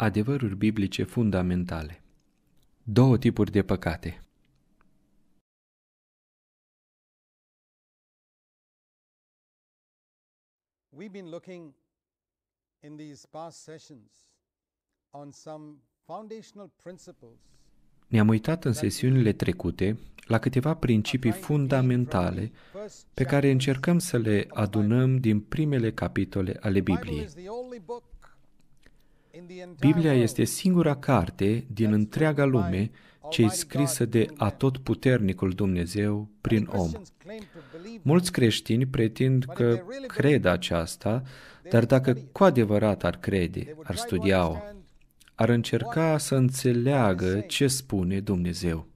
Adevăruri biblice fundamentale Două tipuri de păcate We've been looking in these past sessions on some foundational principles ne-am uitat în sesiunile trecute la câteva principii fundamentale pe care încercăm să le adunăm din primele capitole ale Bibliei. Biblia este singura carte din întreaga lume ce e scrisă de atotputernicul Dumnezeu prin om. Mulți creștini pretind că cred aceasta, dar dacă cu adevărat ar crede, ar studia-o, ar încerca să înțeleagă ce spune Dumnezeu.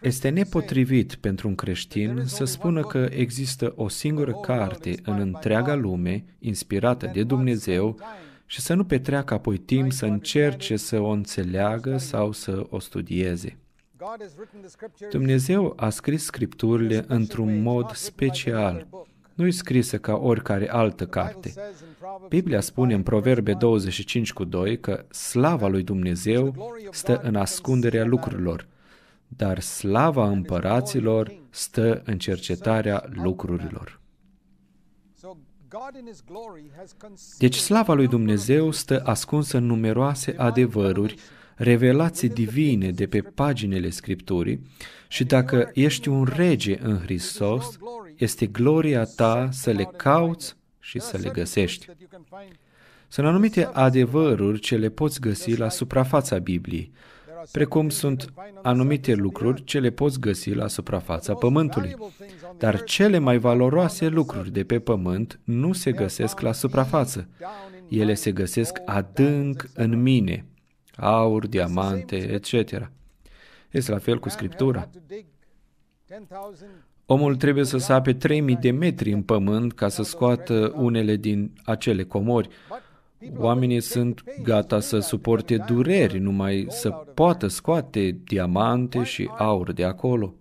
Este nepotrivit pentru un creștin să spună că există o singură carte în întreaga lume, inspirată de Dumnezeu, și să nu petreacă apoi timp să încerce să o înțeleagă sau să o studieze. Dumnezeu a scris scripturile într-un mod special. Nu i scrisă ca oricare altă carte. Biblia spune în Proverbe 25 cu 2 că slava lui Dumnezeu stă în ascunderea lucrurilor – dar slava împăraților stă în cercetarea lucrurilor. Deci slava lui Dumnezeu stă ascunsă în numeroase adevăruri, revelații divine de pe paginile Scripturii și dacă ești un rege în Hristos, este gloria ta să le cauți și să le găsești. Sunt anumite adevăruri ce le poți găsi la suprafața Bibliei, precum sunt anumite lucruri ce le poți găsi la suprafața pământului. Dar cele mai valoroase lucruri de pe pământ nu se găsesc la suprafață. Ele se găsesc adânc în mine, aur, diamante, etc. Este la fel cu Scriptura. Omul trebuie să sape 3000 de metri în pământ ca să scoată unele din acele comori, Oamenii sunt gata să suporte dureri numai să poată scoate diamante și aur de acolo.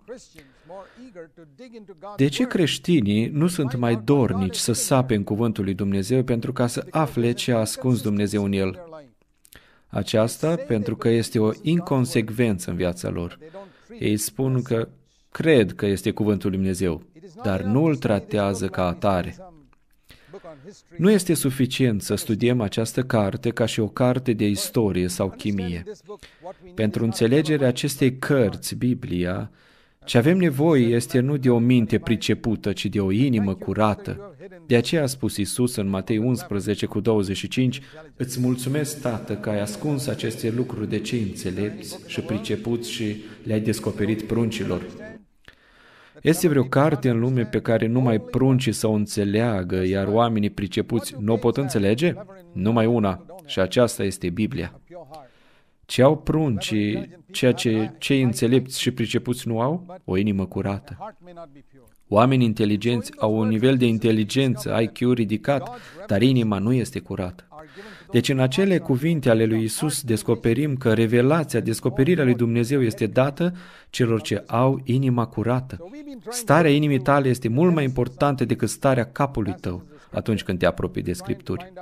De ce creștinii nu sunt mai dornici să sape în cuvântul lui Dumnezeu pentru ca să afle ce a ascuns Dumnezeu în el? Aceasta pentru că este o inconsecvență în viața lor. Ei spun că cred că este cuvântul lui Dumnezeu, dar nu îl tratează ca atare. Nu este suficient să studiem această carte ca și o carte de istorie sau chimie. Pentru înțelegerea acestei cărți, Biblia, ce avem nevoie este nu de o minte pricepută, ci de o inimă curată. De aceea a spus Isus în Matei 11 cu 25, Îți mulțumesc, Tată, că ai ascuns aceste lucruri de cei înțelepți și pricepuți și le-ai descoperit pruncilor. Este vreo carte în lume pe care numai pruncii să o înțeleagă, iar oamenii pricepuți nu o pot înțelege? Numai una, și aceasta este Biblia. Ce au pruncii, ceea ce cei înțelepți și pricepuți nu au? O inimă curată. Oamenii inteligenți au un nivel de inteligență, IQ ridicat, dar inima nu este curată. Deci în acele cuvinte ale lui Isus descoperim că revelația, descoperirea lui Dumnezeu este dată celor ce au inima curată. Starea inimii tale este mult mai importantă decât starea capului tău atunci când te apropii de Scripturi.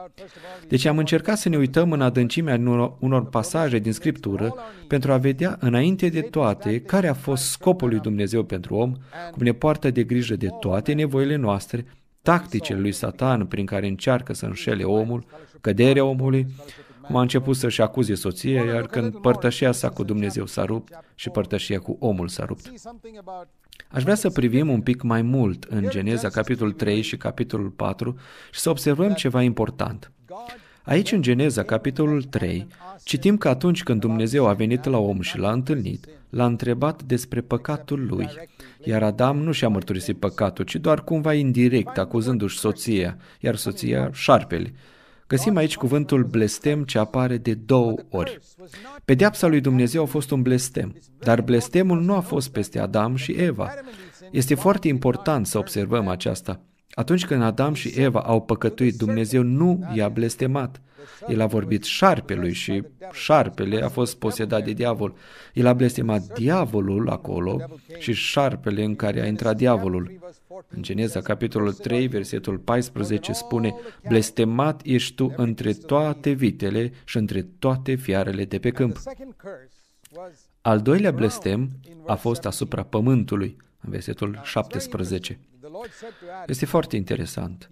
Deci am încercat să ne uităm în adâncimea unor pasaje din Scriptură pentru a vedea înainte de toate care a fost scopul lui Dumnezeu pentru om, cum ne poartă de grijă de toate nevoile noastre tacticile lui Satan prin care încearcă să înșele omul, căderea omului, m a început să-și acuze soția, iar când părtășia sa cu Dumnezeu s-a rupt și părtășia cu omul s-a rupt. Aș vrea să privim un pic mai mult în Geneza, capitolul 3 și capitolul 4 și să observăm ceva important. Aici, în Geneza, capitolul 3, citim că atunci când Dumnezeu a venit la om și l-a întâlnit, l-a întrebat despre păcatul lui, iar Adam nu și-a mărturisit păcatul, ci doar cumva indirect, acuzându-și soția, iar soția șarpeli. Găsim aici cuvântul blestem ce apare de două ori. Pedeapsa lui Dumnezeu a fost un blestem, dar blestemul nu a fost peste Adam și Eva. Este foarte important să observăm aceasta. Atunci când Adam și Eva au păcătuit, Dumnezeu nu i-a blestemat. El a vorbit șarpelui și șarpele a fost posedat de diavol. El a blestemat diavolul acolo și șarpele în care a intrat diavolul. În Geneza, capitolul 3, versetul 14 spune, Blestemat ești tu între toate vitele și între toate fiarele de pe câmp. Al doilea blestem a fost asupra pământului, în versetul 17. Este foarte interesant.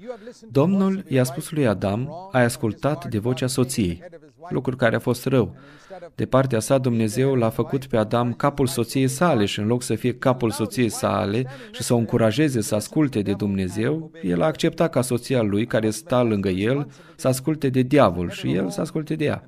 Domnul i-a spus lui Adam, ai ascultat de vocea soției lucru care a fost rău. De partea sa, Dumnezeu l-a făcut pe Adam capul soției sale și în loc să fie capul soției sale și să o încurajeze să asculte de Dumnezeu, el a acceptat ca soția lui, care sta lângă el, să asculte de diavol și el să asculte de ea.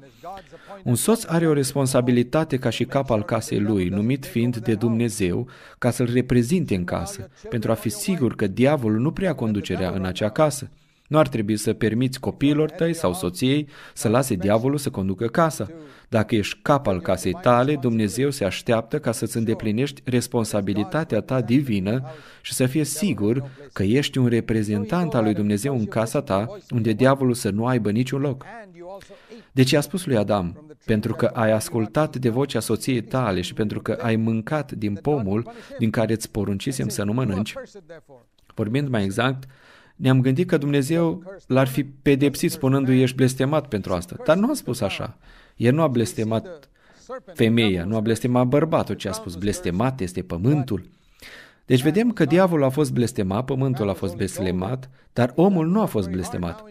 Un soț are o responsabilitate ca și cap al casei lui, numit fiind de Dumnezeu, ca să-l reprezinte în casă, pentru a fi sigur că diavolul nu prea conducerea în acea casă. Nu ar trebui să permiți copiilor tăi sau soției să lase diavolul să conducă casa. Dacă ești cap al casei tale, Dumnezeu se așteaptă ca să-ți îndeplinești responsabilitatea ta divină și să fie sigur că ești un reprezentant al lui Dumnezeu în casa ta, unde diavolul să nu aibă niciun loc. Deci i-a spus lui Adam, pentru că ai ascultat de vocea soției tale și pentru că ai mâncat din pomul din care îți poruncisem să nu mănânci, vorbind mai exact, ne-am gândit că Dumnezeu l-ar fi pedepsit spunându-i ești blestemat pentru asta. Dar nu a spus așa. El nu a blestemat femeia, nu a blestemat bărbatul, ci a spus blestemat este pământul. Deci vedem că diavolul a fost blestemat, pământul a fost blestemat, dar omul nu a fost blestemat.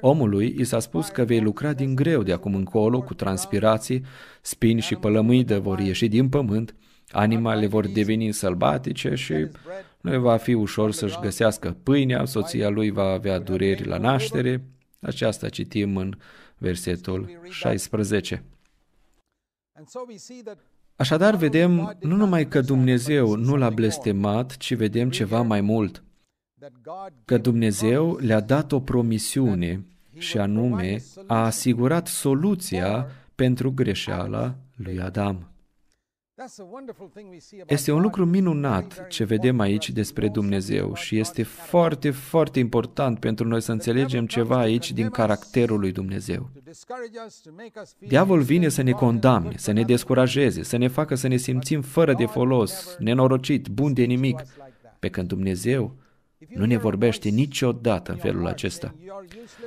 Omului i s-a spus că vei lucra din greu de acum încolo cu transpirații, spini și pălămâidă vor ieși din pământ, animale vor deveni sălbatice și nu va fi ușor să-și găsească pâinea, soția lui va avea dureri la naștere. Aceasta citim în versetul 16. Așadar, vedem nu numai că Dumnezeu nu l-a blestemat, ci vedem ceva mai mult. Că Dumnezeu le-a dat o promisiune și anume a asigurat soluția pentru greșeala lui Adam. Este un lucru minunat ce vedem aici despre Dumnezeu și este foarte, foarte important pentru noi să înțelegem ceva aici din caracterul lui Dumnezeu. Diavol vine să ne condamne, să ne descurajeze, să ne facă să ne simțim fără de folos, nenorocit, bun de nimic, pe când Dumnezeu nu ne vorbește niciodată în felul acesta.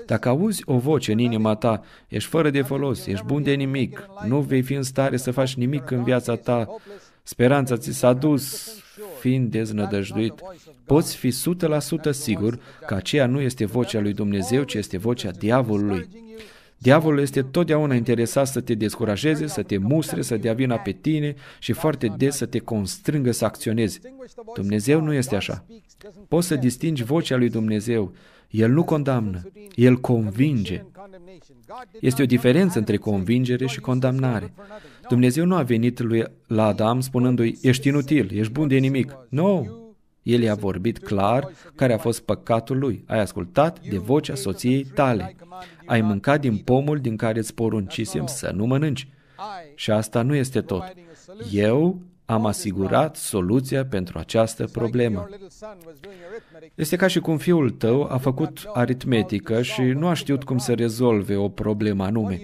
Dacă auzi o voce în inima ta, ești fără de folos, ești bun de nimic, nu vei fi în stare să faci nimic în viața ta, speranța ți s-a dus fiind deznădăjduit, poți fi 100% sigur că aceea nu este vocea lui Dumnezeu, ci este vocea diavolului. Diavolul este totdeauna interesat să te descurajeze, să te mustre, să dea vina pe tine și foarte des să te constrângă să acționezi. Dumnezeu nu este așa. Poți să distingi vocea lui Dumnezeu. El nu condamnă, El convinge. Este o diferență între convingere și condamnare. Dumnezeu nu a venit lui la Adam spunându-i, ești inutil, ești bun de nimic. Nu, no, el i-a vorbit clar care a fost păcatul lui. Ai ascultat de vocea soției tale. Ai mâncat din pomul din care îți poruncisem să nu mănânci. Și asta nu este tot. Eu am asigurat soluția pentru această problemă. Este ca și cum fiul tău a făcut aritmetică și nu a știut cum să rezolve o problemă anume.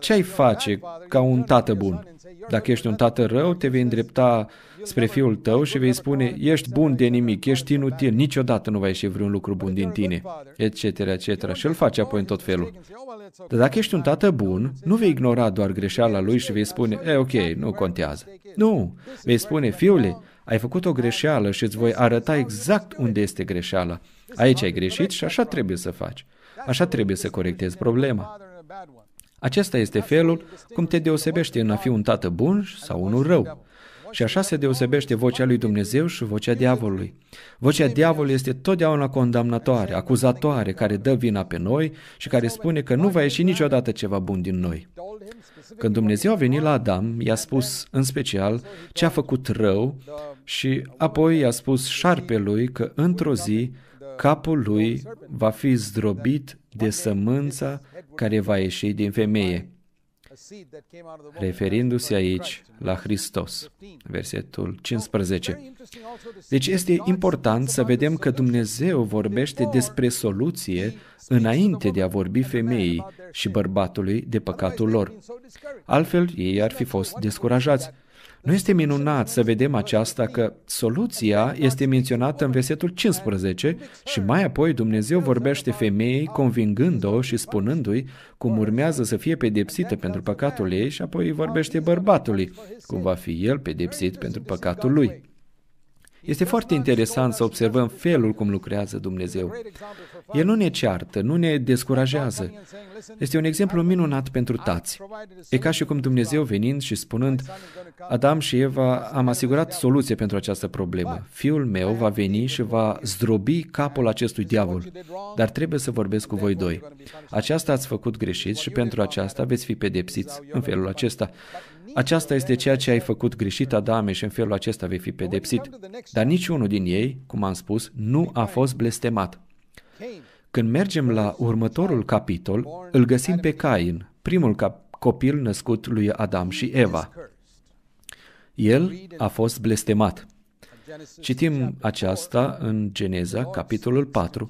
Ce ai face ca un tată bun? Dacă ești un tată rău, te vei îndrepta spre fiul tău și vei spune, ești bun de nimic, ești inutil, niciodată nu va ieși vreun lucru bun din tine, etc., etc. Și îl face apoi în tot felul. Dar dacă ești un tată bun, nu vei ignora doar greșeala lui și vei spune, e, ok, nu contează. Nu, vei spune, fiule, ai făcut o greșeală și îți voi arăta exact unde este greșeala. Aici ai greșit și așa trebuie să faci. Așa trebuie să corectezi problema. Acesta este felul cum te deosebește în a fi un tată bun sau unul rău. Și așa se deosebește vocea lui Dumnezeu și vocea diavolului. Vocea diavolului este totdeauna condamnatoare, acuzatoare, care dă vina pe noi și care spune că nu va ieși niciodată ceva bun din noi. Când Dumnezeu a venit la Adam, i-a spus în special ce a făcut rău și apoi i-a spus șarpelui că într-o zi capul lui va fi zdrobit de sămânța care va ieși din femeie, referindu-se aici la Hristos, versetul 15. Deci este important să vedem că Dumnezeu vorbește despre soluție înainte de a vorbi femeii și bărbatului de păcatul lor. Altfel, ei ar fi fost descurajați. Nu este minunat să vedem aceasta că soluția este menționată în versetul 15 și mai apoi Dumnezeu vorbește femeii convingând-o și spunându-i cum urmează să fie pedepsită pentru păcatul ei și apoi vorbește bărbatului cum va fi el pedepsit pentru păcatul lui. Este foarte interesant să observăm felul cum lucrează Dumnezeu. El nu ne ceartă, nu ne descurajează. Este un exemplu minunat pentru tați. E ca și cum Dumnezeu venind și spunând, Adam și Eva, am asigurat soluție pentru această problemă. Fiul meu va veni și va zdrobi capul acestui diavol, dar trebuie să vorbesc cu voi doi. Aceasta ați făcut greșit și pentru aceasta veți fi pedepsiți în felul acesta. Aceasta este ceea ce ai făcut greșit, Adame, și în felul acesta vei fi pedepsit. Dar niciunul din ei, cum am spus, nu a fost blestemat. Când mergem la următorul capitol, îl găsim pe Cain, primul cap- copil născut lui Adam și Eva. El a fost blestemat. Citim aceasta în Geneza, capitolul 4,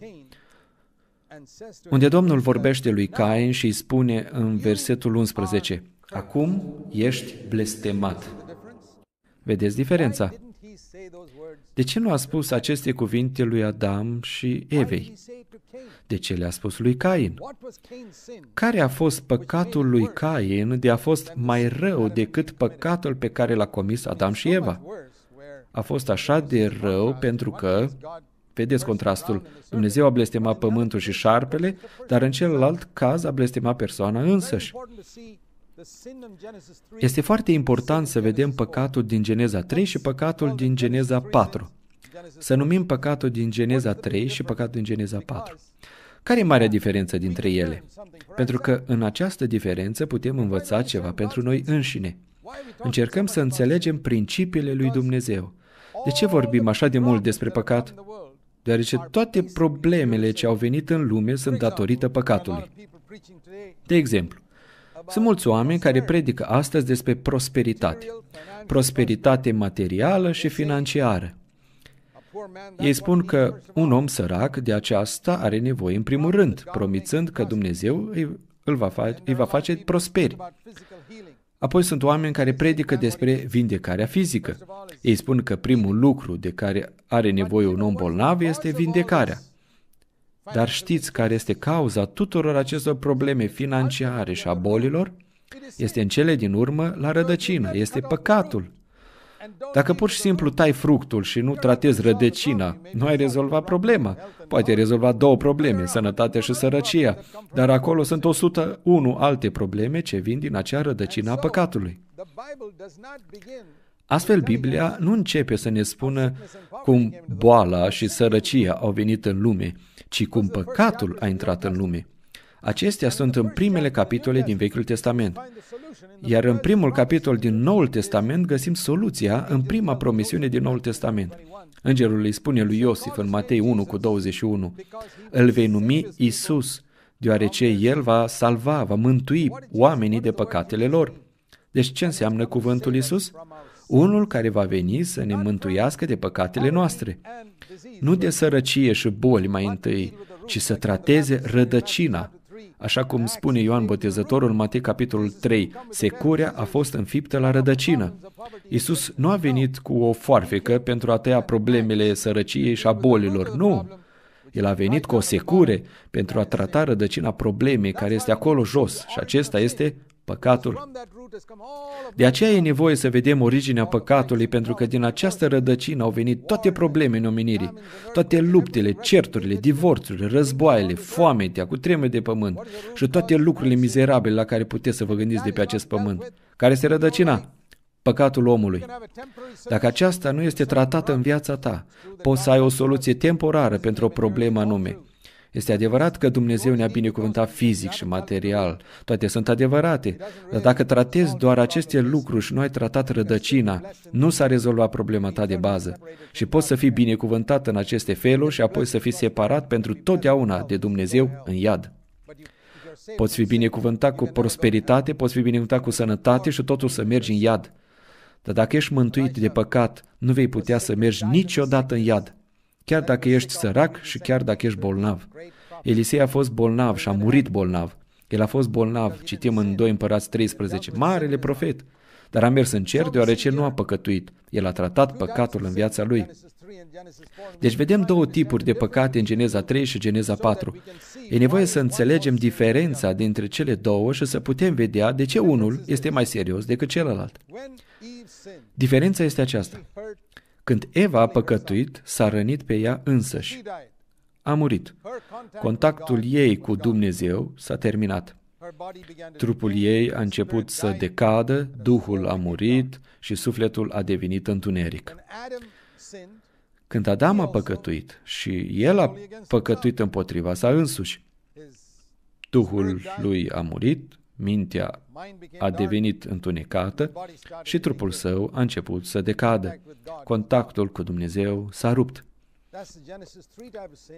unde Domnul vorbește lui Cain și îi spune în versetul 11, Acum ești blestemat. Vedeți diferența? De ce nu a spus aceste cuvinte lui Adam și Evei? De ce le-a spus lui Cain? Care a fost păcatul lui Cain de a fost mai rău decât păcatul pe care l-a comis Adam și Eva? A fost așa de rău pentru că Vedeți contrastul. Dumnezeu a blestemat pământul și șarpele, dar în celălalt caz a blestemat persoana însăși. Este foarte important să vedem păcatul din Geneza 3 și păcatul din Geneza 4. Să numim păcatul din Geneza 3 și păcatul din Geneza 4. Care e marea diferență dintre ele? Pentru că în această diferență putem învăța ceva pentru noi înșine. Încercăm să înțelegem principiile lui Dumnezeu. De ce vorbim așa de mult despre păcat? Deoarece toate problemele ce au venit în lume sunt datorită păcatului. De exemplu, sunt mulți oameni care predică astăzi despre prosperitate, prosperitate materială și financiară. Ei spun că un om sărac de aceasta are nevoie în primul rând, promițând că Dumnezeu îl va, face, îi va face prosperi. Apoi sunt oameni care predică despre vindecarea fizică. Ei spun că primul lucru de care are nevoie un om bolnav este vindecarea. Dar știți care este cauza tuturor acestor probleme financiare și a bolilor? Este în cele din urmă la rădăcină, este păcatul. Dacă pur și simplu tai fructul și nu tratezi rădăcina, nu ai rezolvat problema. Poate rezolva două probleme, sănătatea și sărăcia, dar acolo sunt 101 alte probleme ce vin din acea rădăcină a păcatului. Astfel, Biblia nu începe să ne spună cum boala și sărăcia au venit în lume, ci cum păcatul a intrat în lume. Acestea sunt în primele capitole din Vechiul Testament. Iar în primul capitol din Noul Testament găsim soluția în prima promisiune din Noul Testament. Îngerul îi spune lui Iosif în Matei 1 cu 21, Îl vei numi Isus, deoarece El va salva, va mântui oamenii de păcatele lor. Deci ce înseamnă cuvântul Isus? unul care va veni să ne mântuiască de păcatele noastre. Nu de sărăcie și boli mai întâi, ci să trateze rădăcina, Așa cum spune Ioan Botezătorul în Matei capitolul 3, securea a fost înfiptă la rădăcină. Iisus nu a venit cu o foarfecă pentru a tăia problemele sărăciei și a bolilor, nu! El a venit cu o secure pentru a trata rădăcina problemei care este acolo jos și acesta este păcatul. De aceea e nevoie să vedem originea păcatului, pentru că din această rădăcină au venit toate problemele în omenirii, toate luptele, certurile, divorțurile, războaiele, foametea, cu tremur de pământ și toate lucrurile mizerabile la care puteți să vă gândiți de pe acest pământ. Care este rădăcina? păcatul omului. Dacă aceasta nu este tratată în viața ta, poți să ai o soluție temporară pentru o problemă anume, este adevărat că Dumnezeu ne-a binecuvântat fizic și material. Toate sunt adevărate. Dar dacă tratezi doar aceste lucruri și nu ai tratat rădăcina, nu s-a rezolvat problema ta de bază. Și poți să fii binecuvântat în aceste feluri și apoi să fii separat pentru totdeauna de Dumnezeu în iad. Poți fi binecuvântat cu prosperitate, poți fi binecuvântat cu sănătate și totul să mergi în iad. Dar dacă ești mântuit de păcat, nu vei putea să mergi niciodată în iad, chiar dacă ești sărac și chiar dacă ești bolnav. Elisei a fost bolnav și a murit bolnav. El a fost bolnav, citim în 2 Împărați 13, marele profet, dar a mers în cer deoarece nu a păcătuit. El a tratat păcatul în viața lui. Deci vedem două tipuri de păcate în Geneza 3 și Geneza 4. E nevoie să înțelegem diferența dintre cele două și să putem vedea de ce unul este mai serios decât celălalt. Diferența este aceasta. Când Eva a păcătuit, s-a rănit pe ea însăși. A murit. Contactul ei cu Dumnezeu s-a terminat. Trupul ei a început să decadă, Duhul a murit și sufletul a devenit întuneric. Când Adam a păcătuit și el a păcătuit împotriva sa însuși, Duhul lui a murit, mintea a devenit întunecată și trupul său a început să decadă. Contactul cu Dumnezeu s-a rupt.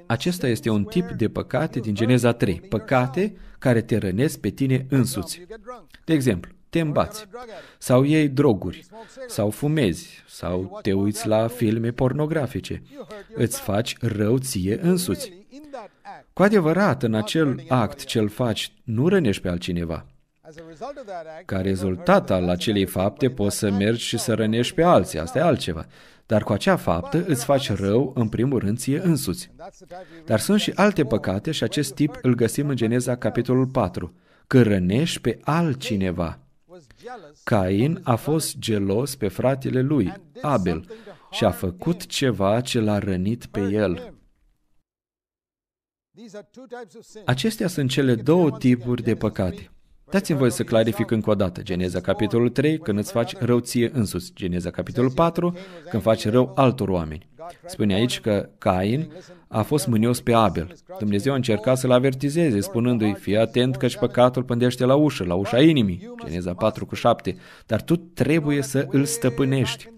Acesta este un tip de păcate din Geneza 3, păcate care te rănesc pe tine însuți. De exemplu, te îmbați, sau iei droguri, sau fumezi, sau te uiți la filme pornografice. Îți faci rău ție însuți. Cu adevărat, în acel act ce îl faci, nu rănești pe altcineva. Ca rezultat al acelei fapte poți să mergi și să rănești pe alții, asta e altceva. Dar cu acea faptă îți faci rău în primul rând ție însuți. Dar sunt și alte păcate și acest tip îl găsim în Geneza capitolul 4, că rănești pe altcineva. Cain a fost gelos pe fratele lui, Abel, și a făcut ceva ce l-a rănit pe el. Acestea sunt cele două tipuri de păcate. Dați-mi voie să clarific încă o dată. Geneza capitolul 3, când îți faci rău ție însuți. Geneza capitolul 4, când faci rău altor oameni. Spune aici că Cain a fost mânios pe Abel. Dumnezeu a încercat să-l avertizeze, spunându-i, fii atent căci păcatul pândește la ușă, la ușa inimii. Geneza 4 cu 7. Dar tu trebuie să îl stăpânești.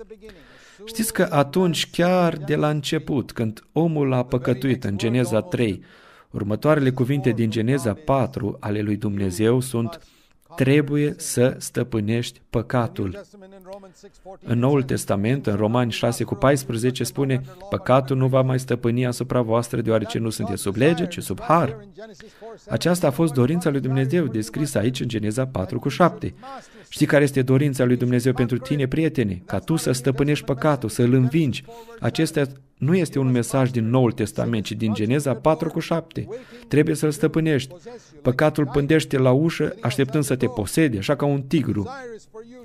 Știți că atunci, chiar de la început, când omul a păcătuit în Geneza 3, Următoarele cuvinte din Geneza 4 ale lui Dumnezeu sunt trebuie să stăpânești păcatul. În Noul Testament, în Romani 6 cu 14, spune, păcatul nu va mai stăpâni asupra voastră, deoarece nu sunteți sub lege, ci sub har. Aceasta a fost dorința lui Dumnezeu, descrisă aici în Geneza 4 cu 7. Știi care este dorința lui Dumnezeu pentru tine, prietene? Ca tu să stăpânești păcatul, să-l învingi. Acestea nu este un mesaj din Noul Testament, ci din Geneza 4 cu 7. Trebuie să-l stăpânești. Păcatul pândește la ușă, așteptând să te posede, așa ca un tigru.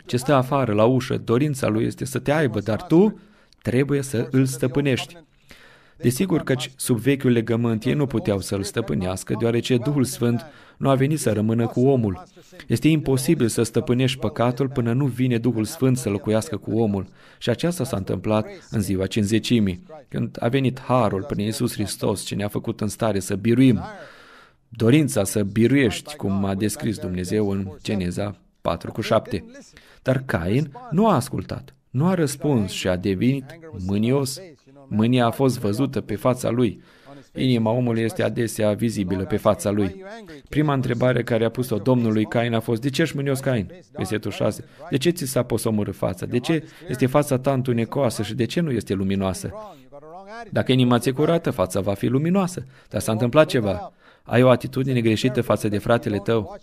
Ce stă afară la ușă, dorința lui este să te aibă, dar tu trebuie să îl stăpânești. Desigur căci sub vechiul legământ ei nu puteau să-l stăpânească, deoarece Duhul Sfânt nu a venit să rămână cu omul. Este imposibil să stăpânești păcatul până nu vine Duhul Sfânt să locuiască cu omul. Și aceasta s-a întâmplat în ziua cinzecimii, când a venit Harul prin Iisus Hristos ce ne-a făcut în stare să biruim. Dorința să biruiești, cum a descris Dumnezeu în Geneza 4 cu 7. Dar Cain nu a ascultat, nu a răspuns și a devenit mânios, Mânia a fost văzută pe fața lui. Inima omului este adesea vizibilă pe fața lui. Prima întrebare care a pus-o domnului Cain a fost, de ce ești mânios Cain? Versetul 6. De ce ți s-a pus mură fața? De ce este fața ta întunecoasă și de ce nu este luminoasă? Dacă inima ți-e curată, fața va fi luminoasă. Dar s-a întâmplat ceva. Ai o atitudine greșită față de fratele tău.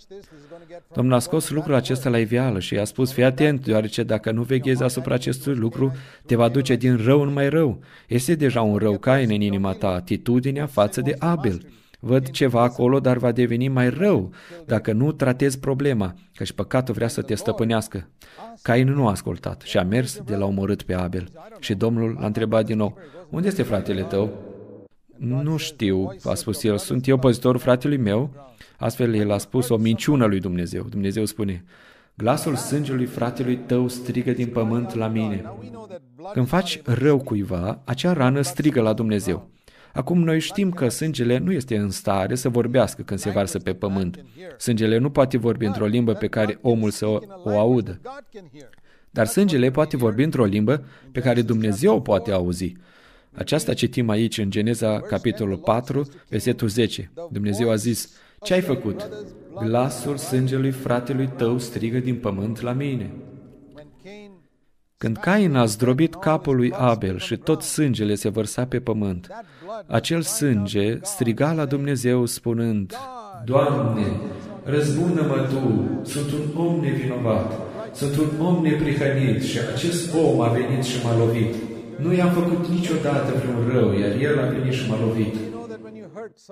Domnul a scos lucrul acesta la iveală și i-a spus, fii atent, deoarece dacă nu veghezi asupra acestui lucru, te va duce din rău în mai rău. Este deja un rău cain în inima ta, atitudinea față de Abel. Văd ceva acolo, dar va deveni mai rău dacă nu tratezi problema, căci păcatul vrea să te stăpânească. Cain nu a ascultat și a mers de la omorât pe Abel. Și Domnul l-a întrebat din nou, unde este fratele tău? Nu știu, a spus el, sunt eu păzitorul fratelui meu. Astfel el a spus o minciună lui Dumnezeu. Dumnezeu spune, glasul sângelui fratelui tău strigă din pământ la mine. Când faci rău cuiva, acea rană strigă la Dumnezeu. Acum noi știm că sângele nu este în stare să vorbească când se varsă pe pământ. Sângele nu poate vorbi într-o limbă pe care omul să o, o audă. Dar sângele poate vorbi într-o limbă pe care Dumnezeu o poate auzi. Aceasta citim aici în Geneza, capitolul 4, versetul 10. Dumnezeu a zis, Ce ai făcut? Glasul sângelui fratelui tău strigă din pământ la mine. Când Cain a zdrobit capul lui Abel și tot sângele se vărsa pe pământ, acel sânge striga la Dumnezeu spunând, Doamne, răzbună-mă Tu, sunt un om nevinovat, sunt un om neprihănit și acest om a venit și m-a lovit. Nu i-am făcut niciodată vreun rău, iar el a venit și m-a lovit.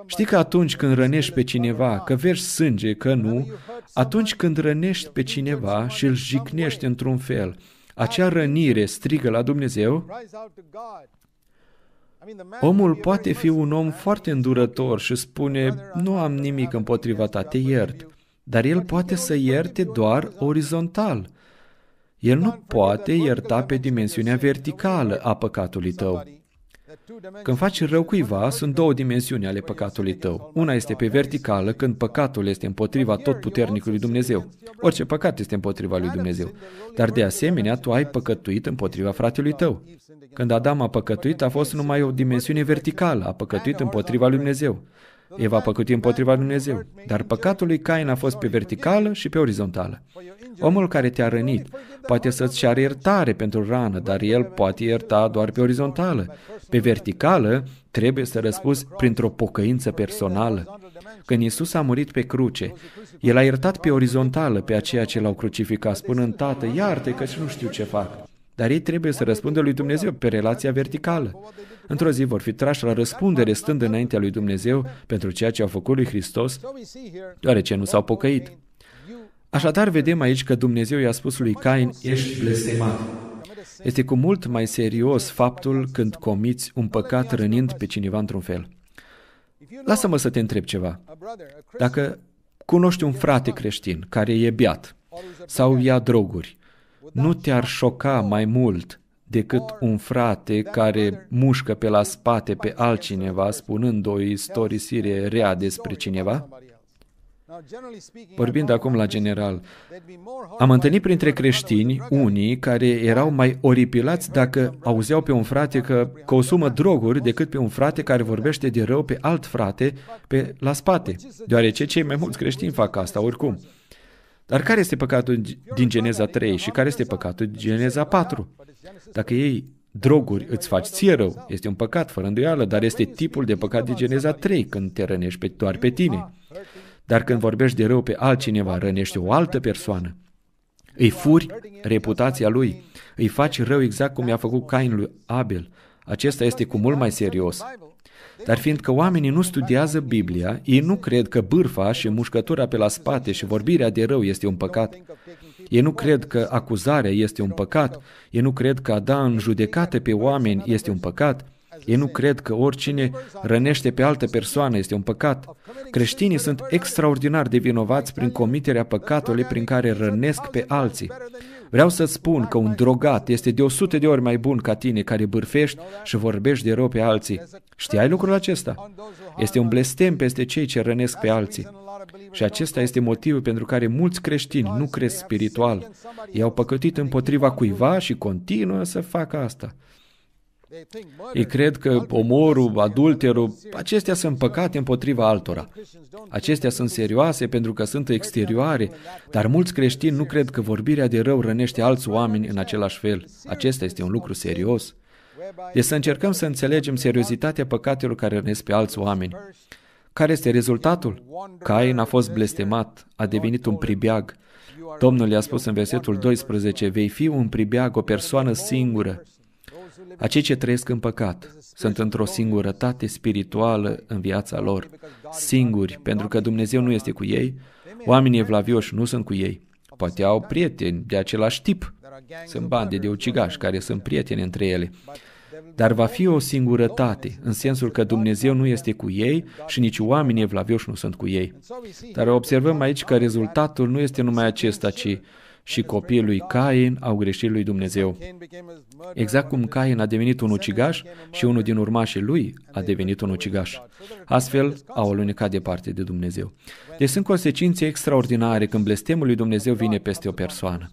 Știi că atunci când rănești pe cineva, că vezi sânge, că nu, atunci când rănești pe cineva și îl jicnești într-un fel, acea rănire strigă la Dumnezeu, Omul poate fi un om foarte îndurător și spune, nu am nimic împotriva ta, te iert. Dar el poate să ierte doar orizontal. El nu poate ierta pe dimensiunea verticală a păcatului tău. Când faci rău cuiva, sunt două dimensiuni ale păcatului tău. Una este pe verticală, când păcatul este împotriva tot puternicului Dumnezeu. Orice păcat este împotriva lui Dumnezeu. Dar de asemenea, tu ai păcătuit împotriva fratelui tău. Când Adam a păcătuit, a fost numai o dimensiune verticală, a păcătuit împotriva lui Dumnezeu. Eva a păcătuit împotriva lui Dumnezeu. Dar păcatul lui Cain a fost pe verticală și pe orizontală. Omul care te-a rănit poate să-ți ceară iertare pentru rană, dar el poate ierta doar pe orizontală. Pe verticală trebuie să răspunzi printr-o pocăință personală. Când Isus a murit pe cruce, El a iertat pe orizontală pe aceia ce l-au crucificat, spunând, Tată, iartă că nu știu ce fac dar ei trebuie să răspundă lui Dumnezeu pe relația verticală. Într-o zi vor fi trași la răspundere stând înaintea lui Dumnezeu pentru ceea ce au făcut lui Hristos, deoarece nu s-au pocăit. Așadar, vedem aici că Dumnezeu i-a spus lui Cain, ești blestemat. Este cu mult mai serios faptul când comiți un păcat rănind pe cineva într-un fel. Lasă-mă să te întreb ceva. Dacă cunoști un frate creștin care e biat sau ia droguri, nu te-ar șoca mai mult decât un frate care mușcă pe la spate pe altcineva spunând o istorisire rea despre cineva? Vorbind acum la general, am întâlnit printre creștini unii care erau mai oripilați dacă auzeau pe un frate că consumă droguri decât pe un frate care vorbește de rău pe alt frate pe la spate, deoarece cei mai mulți creștini fac asta oricum. Dar care este păcatul din Geneza 3 și care este păcatul din Geneza 4? Dacă ei droguri îți faci ție rău, este un păcat fără îndoială, dar este tipul de păcat din Geneza 3 când te rănești pe, doar pe tine. Dar când vorbești de rău pe altcineva, rănești o altă persoană. Îi furi reputația lui, îi faci rău exact cum i-a făcut Cain lui Abel. Acesta este cu mult mai serios. Dar fiindcă oamenii nu studiază Biblia, ei nu cred că bârfa și mușcătura pe la spate și vorbirea de rău este un păcat. Ei nu cred că acuzarea este un păcat. Ei nu cred că a da în judecate pe oameni este un păcat. Ei nu cred că oricine rănește pe altă persoană este un păcat. Creștinii sunt extraordinar de vinovați prin comiterea păcatului prin care rănesc pe alții. Vreau să spun că un drogat este de 100 de ori mai bun ca tine care bârfești și vorbești de rău pe alții. Știai lucrul acesta? Este un blestem peste cei ce rănesc pe alții. Și acesta este motivul pentru care mulți creștini nu cresc spiritual. I-au păcătit împotriva cuiva și continuă să facă asta. Ei cred că omorul, adulterul, acestea sunt păcate împotriva altora. Acestea sunt serioase pentru că sunt exterioare, dar mulți creștini nu cred că vorbirea de rău rănește alți oameni în același fel. Acesta este un lucru serios. Deci, să încercăm să înțelegem seriozitatea păcatelor care rănesc pe alți oameni. Care este rezultatul? Cain a fost blestemat, a devenit un pribeag. Domnul i-a spus în versetul 12, vei fi un pribeag, o persoană singură, acei ce trăiesc în păcat sunt într-o singurătate spirituală în viața lor, singuri, pentru că Dumnezeu nu este cu ei, oamenii evlavioși nu sunt cu ei. Poate au prieteni de același tip, sunt bande de ucigași care sunt prieteni între ele. Dar va fi o singurătate, în sensul că Dumnezeu nu este cu ei și nici oamenii evlavioși nu sunt cu ei. Dar observăm aici că rezultatul nu este numai acesta, ci și copiii lui Cain au greșit lui Dumnezeu. Exact cum Cain a devenit un ucigaș și unul din urmașii lui a devenit un ucigaș. Astfel, au alunecat departe de Dumnezeu. Deci sunt consecințe extraordinare când blestemul lui Dumnezeu vine peste o persoană.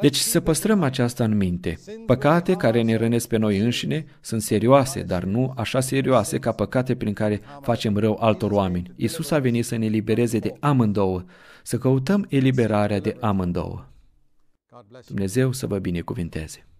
Deci să păstrăm aceasta în minte. Păcate care ne rănesc pe noi înșine sunt serioase, dar nu așa serioase ca păcate prin care facem rău altor oameni. Isus a venit să ne libereze de amândouă, să căutăm eliberarea de amândouă. Dumnezeu să vă binecuvinteze!